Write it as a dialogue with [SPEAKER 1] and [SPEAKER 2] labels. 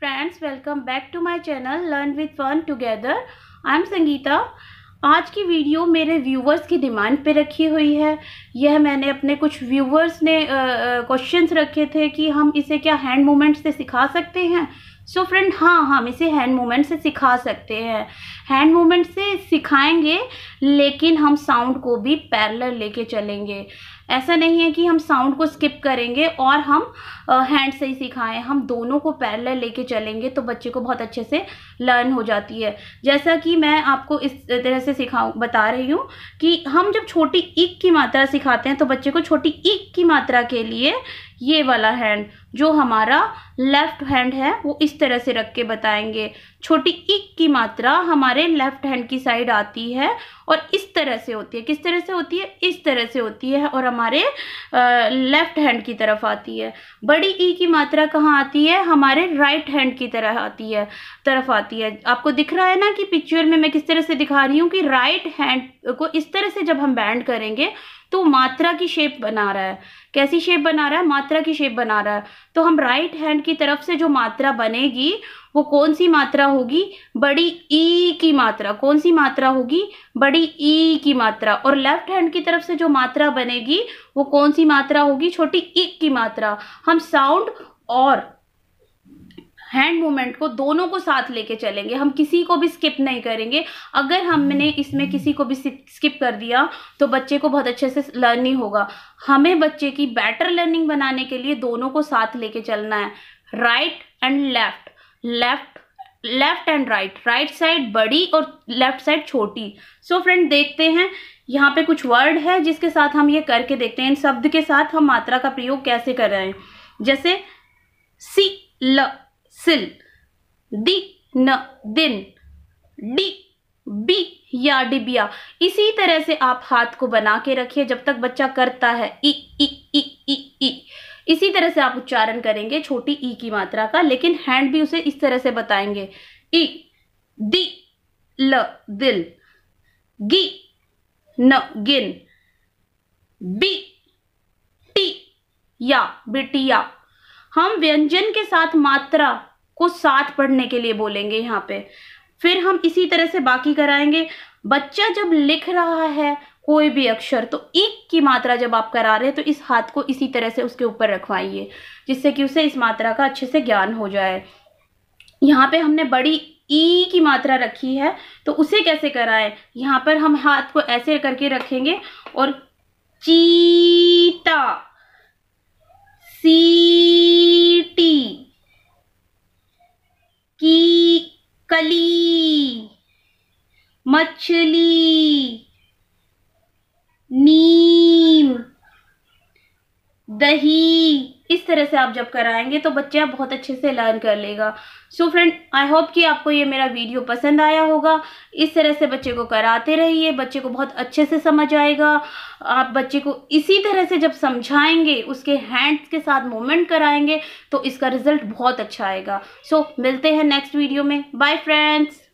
[SPEAKER 1] friends welcome back to my channel learn with वर्न together I am Sangeeta आज की video मेरे व्यूवर्स की डिमांड पे रखी हुई है यह मैंने अपने कुछ व्यूवर्स ने क्वेश्चंस रखे थे कि हम इसे क्या हैंड मूवमेंट्स से सिखा सकते हैं सो so फ्रेंड हाँ, हाँ हम इसे हैंड मूवमेंट से सिखा सकते हैं हैंड मूवमेंट से सिखाएंगे लेकिन हम साउंड को भी पैरलर लेके चलेंगे ऐसा नहीं है कि हम साउंड को स्किप करेंगे और हम हैंड से ही सिखाएं हम दोनों को पैरलर लेके चलेंगे तो बच्चे को बहुत अच्छे से लर्न हो जाती है जैसा कि मैं आपको इस तरह से सिखाऊँ बता रही हूँ कि हम जब छोटी इक की मात्रा सिखाते हैं तो बच्चे को छोटी इक की मात्रा के लिए ये वाला हैंड जो हमारा लेफ्ट हैंड है वो इस तरह से रख के बताएंगे छोटी इक की मात्रा हमारे लेफ्ट हैंड की साइड आती है और इस तरह से होती है किस तरह से होती है इस तरह से होती है और हमारे लेफ्ट हैंड की तरफ आती है बड़ी ई e की मात्रा कहाँ आती है हमारे राइट हैंड की तरह आती है तरफ आती है आपको दिख रहा है ना कि पिक्चर में मैं किस तरह से दिखा रही हूँ कि राइट हैंड को इस तरह से जब हम बैंड करेंगे तो मात्रा की शेप बना रहा है कैसी शेप बना रहा है मात्रा की शेप बना रहा है तो हम राइट हैंड की तरफ से जो मात्रा बनेगी वो कौन सी मात्रा होगी बड़ी ई e की मात्रा कौन सी मात्रा होगी बड़ी ई e की मात्रा और लेफ्ट हैंड की तरफ से जो मात्रा बनेगी वो कौन सी मात्रा होगी छोटी ई e की मात्रा हम साउंड और हैंड मूवमेंट को दोनों को साथ लेके चलेंगे हम किसी को भी स्किप नहीं करेंगे अगर हमने इसमें किसी को भी स्किप कर दिया तो बच्चे को बहुत अच्छे से लर्निंग होगा हमें बच्चे की बेटर लर्निंग बनाने के लिए दोनों को साथ लेके चलना है right and left left left and right right side बड़ी और लेफ्ट साइड छोटी सो फ्रेंड देखते हैं यहाँ पे कुछ वर्ड है जिसके साथ हम ये करके देखते हैं इन शब्द के साथ हम मात्रा का प्रयोग कैसे कर रहे हैं जैसे सी ल सिल दी न दिन डी बी या डिबिया इसी तरह से आप हाथ को बना के रखिए जब तक बच्चा करता है ई ई ई ई ई इसी तरह से आप उच्चारण करेंगे छोटी ई की मात्रा का लेकिन हैंड भी उसे इस तरह से बताएंगे ई दी ल दिल गी न गिन बी टी या बिटिया हम व्यंजन के साथ मात्रा को साथ पढ़ने के लिए बोलेंगे यहाँ पे फिर हम इसी तरह से बाकी कराएंगे बच्चा जब लिख रहा है कोई भी अक्षर तो एक की मात्रा जब आप करा रहे हैं तो इस हाथ को इसी तरह से उसके ऊपर रखवाइए जिससे कि उसे इस मात्रा का अच्छे से ज्ञान हो जाए यहाँ पे हमने बड़ी ई की मात्रा रखी है तो उसे कैसे कराएं यहाँ पर हम हाथ को ऐसे करके रखेंगे और चीता सीटी की कली मछली नीम दही इस तरह से आप जब कराएंगे तो बच्चा बहुत अच्छे से लर्न कर लेगा सो फ्रेंड आई होप कि आपको ये मेरा वीडियो पसंद आया होगा इस तरह से बच्चे को कराते रहिए बच्चे को बहुत अच्छे से समझ आएगा आप बच्चे को इसी तरह से जब समझाएंगे उसके हैंड्स के साथ मूवमेंट कराएंगे तो इसका रिजल्ट बहुत अच्छा आएगा सो so, मिलते हैं नेक्स्ट वीडियो में बाय फ्रेंड्स